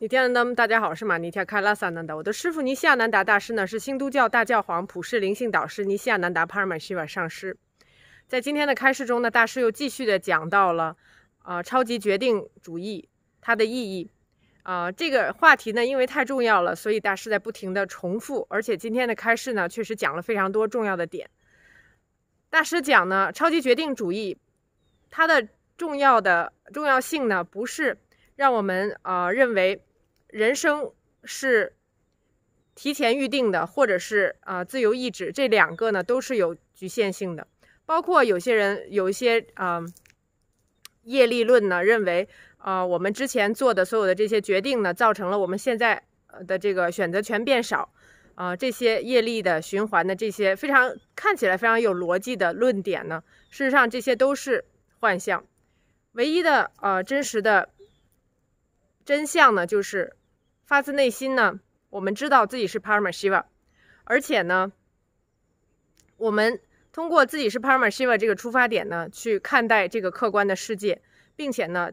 你泊尔的，大家好，我是马尼提卡拉萨南达。我的师傅尼西亚南达大师呢，是新都教大教皇、普世灵性导师尼西亚南达帕尔马西瓦上师。在今天的开示中呢，大师又继续的讲到了啊，超级决定主义它的意义啊，这个话题呢，因为太重要了，所以大师在不停的重复。而且今天的开示呢，确实讲了非常多重要的点。大师讲呢，超级决定主义它的重要的重要性呢，不是让我们啊认为。人生是提前预定的，或者是啊自由意志，这两个呢都是有局限性的。包括有些人有一些啊业力论呢认为啊我们之前做的所有的这些决定呢，造成了我们现在的这个选择权变少啊。这些业力的循环的这些非常看起来非常有逻辑的论点呢，事实上这些都是幻象。唯一的啊真实的真相呢就是。发自内心呢，我们知道自己是 p a r a m a h a 而且呢，我们通过自己是 p a r a m a h a 这个出发点呢，去看待这个客观的世界，并且呢，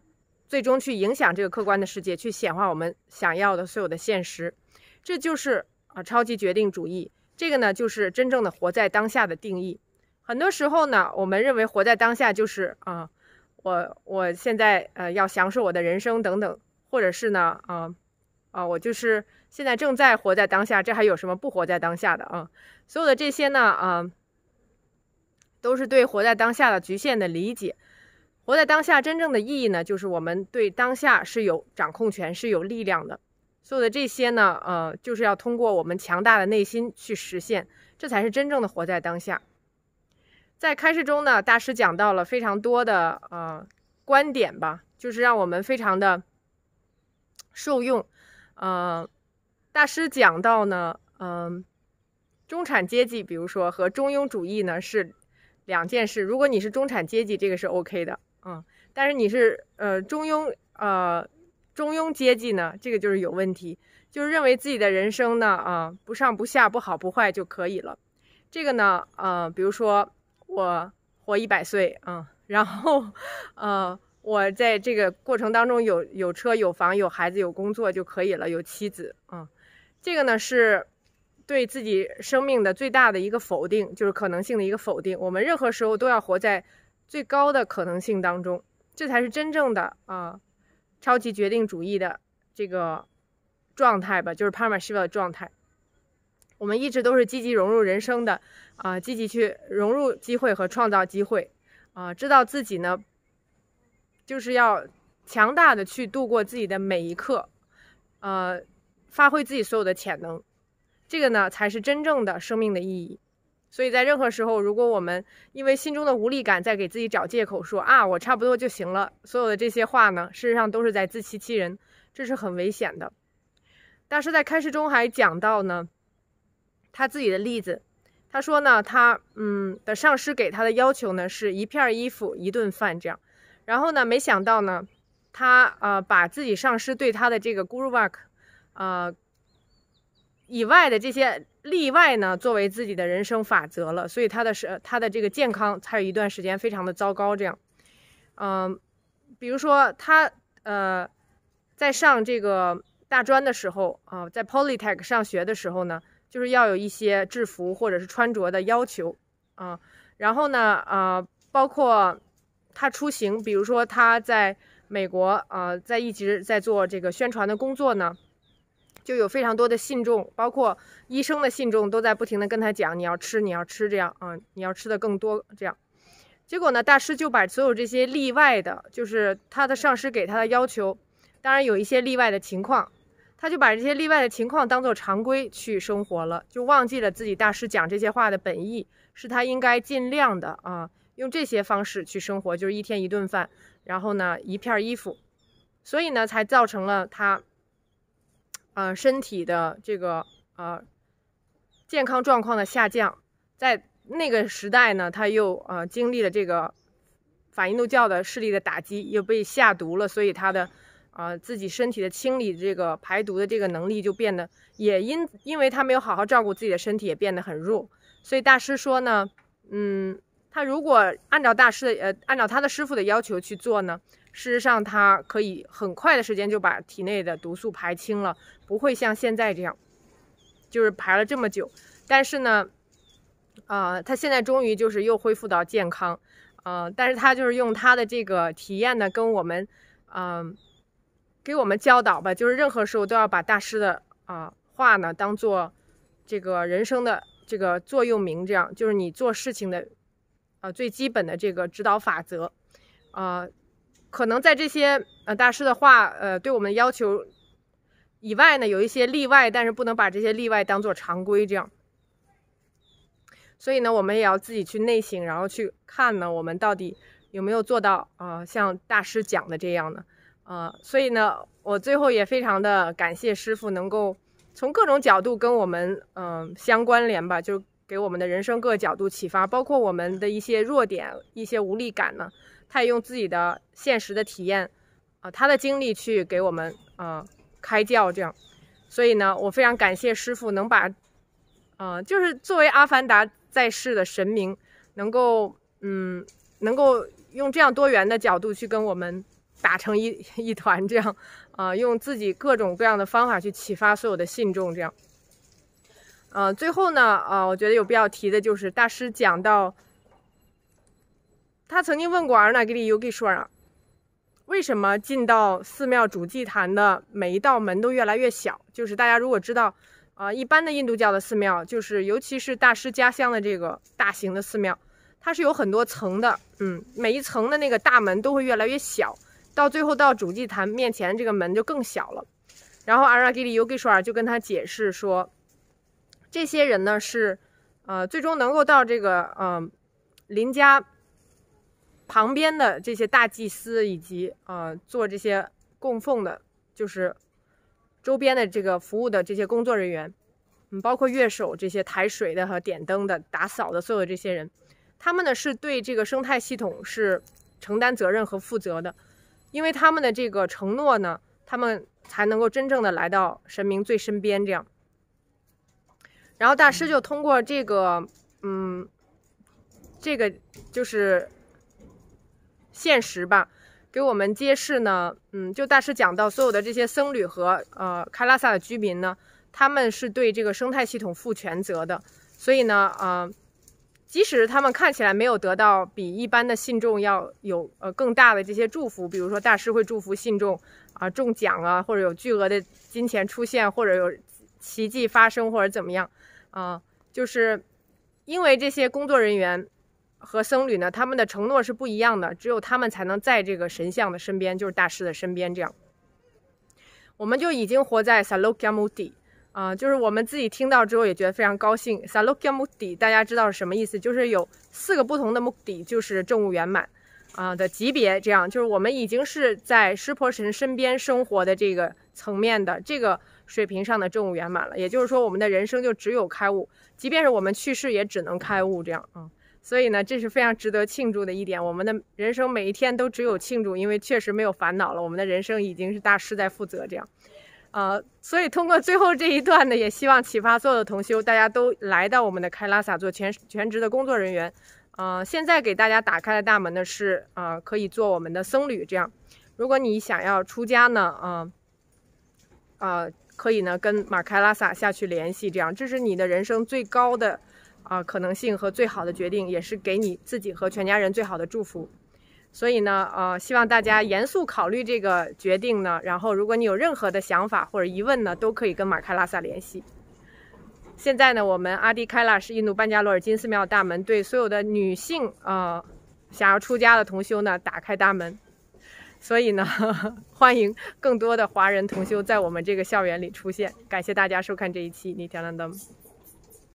最终去影响这个客观的世界，去显化我们想要的所有的现实。这就是啊，超级决定主义。这个呢，就是真正的活在当下的定义。很多时候呢，我们认为活在当下就是啊，我我现在呃要享受我的人生等等，或者是呢啊。啊，我就是现在正在活在当下，这还有什么不活在当下的啊？所有的这些呢，啊，都是对活在当下的局限的理解。活在当下真正的意义呢，就是我们对当下是有掌控权、是有力量的。所有的这些呢，呃，就是要通过我们强大的内心去实现，这才是真正的活在当下。在开示中呢，大师讲到了非常多的呃观点吧，就是让我们非常的受用。呃，大师讲到呢，嗯，中产阶级，比如说和中庸主义呢是两件事。如果你是中产阶级，这个是 OK 的，嗯。但是你是呃中庸，呃中庸阶级呢，这个就是有问题，就是认为自己的人生呢啊不上不下，不好不坏就可以了。这个呢，啊，比如说我活一百岁，嗯，然后，呃。我在这个过程当中有有车有房有孩子有工作就可以了，有妻子啊。这个呢是对自己生命的最大的一个否定，就是可能性的一个否定。我们任何时候都要活在最高的可能性当中，这才是真正的啊超级决定主义的这个状态吧，就是帕尔马希尔的状态。我们一直都是积极融入人生的啊，积极去融入机会和创造机会啊，知道自己呢。就是要强大的去度过自己的每一刻，呃，发挥自己所有的潜能，这个呢才是真正的生命的意义。所以在任何时候，如果我们因为心中的无力感在给自己找借口，说啊我差不多就行了，所有的这些话呢，事实上都是在自欺欺人，这是很危险的。大师在开示中还讲到呢，他自己的例子，他说呢，他嗯的上师给他的要求呢是一片衣服，一顿饭这样。然后呢，没想到呢，他呃，把自己上师对他的这个 guru work，呃，以外的这些例外呢，作为自己的人生法则了。所以他的是他的这个健康，他有一段时间非常的糟糕。这样，嗯，比如说他呃，在上这个大专的时候啊，在 polytech 上学的时候呢，就是要有一些制服或者是穿着的要求啊。然后呢，啊，包括。他出行，比如说他在美国，呃，在一直在做这个宣传的工作呢，就有非常多的信众，包括医生的信众，都在不停的跟他讲，你要吃，你要吃这样啊，你要吃的更多这样。结果呢，大师就把所有这些例外的，就是他的上师给他的要求，当然有一些例外的情况，他就把这些例外的情况当做常规去生活了，就忘记了自己大师讲这些话的本意，是他应该尽量的啊。用这些方式去生活，就是一天一顿饭，然后呢，一片衣服，所以呢，才造成了他，呃，身体的这个呃健康状况的下降。在那个时代呢，他又呃经历了这个反印度教的势力的打击，又被下毒了，所以他的呃自己身体的清理、这个排毒的这个能力就变得也因因为他没有好好照顾自己的身体，也变得很弱。所以大师说呢，嗯。他如果按照大师的呃，按照他的师傅的要求去做呢，事实上他可以很快的时间就把体内的毒素排清了，不会像现在这样，就是排了这么久。但是呢，啊，他现在终于就是又恢复到健康，啊，但是他就是用他的这个体验呢，跟我们，嗯，给我们教导吧，就是任何时候都要把大师的啊话呢当做这个人生的这个座右铭，这样就是你做事情的。呃最基本的这个指导法则，啊，可能在这些呃大师的话，呃，对我们的要求以外呢，有一些例外，但是不能把这些例外当做常规这样。所以呢，我们也要自己去内省，然后去看呢，我们到底有没有做到啊，像大师讲的这样呢？啊，所以呢，我最后也非常的感谢师傅能够从各种角度跟我们嗯相关联吧，就。给我们的人生各个角度启发，包括我们的一些弱点、一些无力感呢。他也用自己的现实的体验，啊，他的经历去给我们啊开教这样。所以呢，我非常感谢师傅能把，啊，就是作为阿凡达在世的神明，能够嗯，能够用这样多元的角度去跟我们打成一 一团这样，啊，用自己各种各样的方法去启发所有的信众这样。嗯，最后呢，啊，我觉得有必要提的就是大师讲到，他曾经问过阿纳吉里尤吉说啊，为什么进到寺庙主祭坛的每一道门都越来越小？就是大家如果知道，啊，一般的印度教的寺庙，就是尤其是大师家乡的这个大型的寺庙，它是有很多层的，嗯，每一层的那个大门都会越来越小，到最后到主祭坛面前这个门就更小了。然后阿拉给里尤舒尔就跟他解释说。这些人呢是，呃，最终能够到这个，嗯，邻家旁边的这些大祭司以及呃做这些供奉的，就是周边的这个服务的这些工作人员，嗯，包括乐手、这些抬水的和点灯的、打扫的，所有这些人，他们呢是对这个生态系统是承担责任和负责的，因为他们的这个承诺呢，他们才能够真正的来到神明最身边，这样。然后大师就通过这个，嗯，这个就是现实吧，给我们揭示呢，嗯，就大师讲到所有的这些僧侣和呃开拉萨的居民呢，他们是对这个生态系统负全责的，所以呢，呃，即使他们看起来没有得到比一般的信众要有呃更大的这些祝福，比如说大师会祝福信众啊中奖啊，或者有巨额的金钱出现，或者有奇迹发生，或者怎么样。啊，就是因为这些工作人员和僧侣呢，他们的承诺是不一样的，只有他们才能在这个神像的身边，就是大师的身边这样。我们就已经活在萨洛迦穆迪，啊，就是我们自己听到之后也觉得非常高兴。萨洛迦穆迪大家知道是什么意思？就是有四个不同的目的，就是政务圆满啊的级别这样，就是我们已经是在湿婆神身边生活的这个层面的这个。水平上的正悟圆满了，也就是说，我们的人生就只有开悟，即便是我们去世，也只能开悟这样啊。所以呢，这是非常值得庆祝的一点。我们的人生每一天都只有庆祝，因为确实没有烦恼了。我们的人生已经是大师在负责这样，呃，所以通过最后这一段呢，也希望启发所有的同修，大家都来到我们的开拉萨做全全职的工作人员。啊，现在给大家打开的大门呢是啊，可以做我们的僧侣这样。如果你想要出家呢，啊。啊，可以呢，跟马开拉萨下去联系，这样，这是你的人生最高的啊可能性和最好的决定，也是给你自己和全家人最好的祝福。所以呢，呃，希望大家严肃考虑这个决定呢。然后，如果你有任何的想法或者疑问呢，都可以跟马开拉萨联系。现在呢，我们阿迪开拉是印度班加罗尔金寺庙大门，对所有的女性啊，想要出家的同修呢，打开大门。所以呢，欢迎更多的华人同修在我们这个校园里出现。感谢大家收看这一期《你天亮灯》。